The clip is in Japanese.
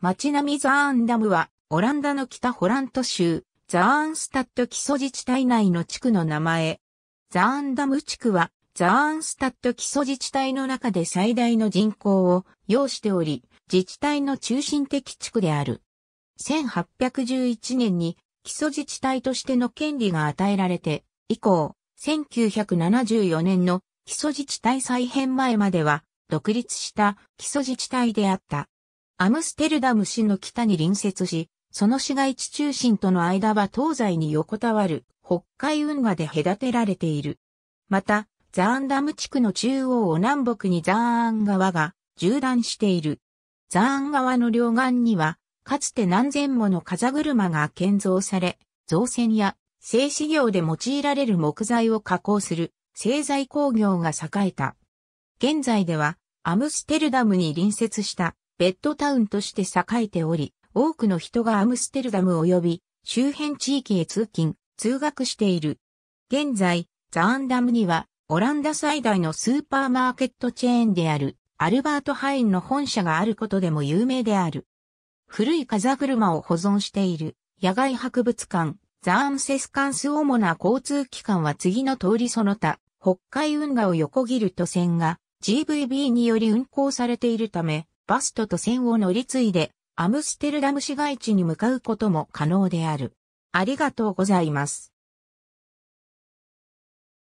街並みザーンダムは、オランダの北ホラント州、ザーンスタッド基礎自治体内の地区の名前。ザーンダム地区は、ザーンスタッド基礎自治体の中で最大の人口を要しており、自治体の中心的地区である。1811年に基礎自治体としての権利が与えられて、以降、1974年の基礎自治体再編前までは、独立した基礎自治体であった。アムステルダム市の北に隣接し、その市街地中心との間は東西に横たわる北海運河で隔てられている。また、ザーンダム地区の中央を南北にザーン川が縦断している。ザーン川の両岸には、かつて何千もの風車が建造され、造船や製紙業で用いられる木材を加工する製材工業が栄えた。現在ではアムステルダムに隣接したベッドタウンとして栄えており、多くの人がアムステルダム及び周辺地域へ通勤、通学している。現在、ザーンダムには、オランダ最大のスーパーマーケットチェーンである、アルバート・ハインの本社があることでも有名である。古い風車を保存している、野外博物館、ザーンセスカンス主な交通機関は次の通りその他、北海運河を横切る都線が GVB により運行されているため、バストと線を乗り継いで、アムステルダム市街地に向かうことも可能である。ありがとうございます。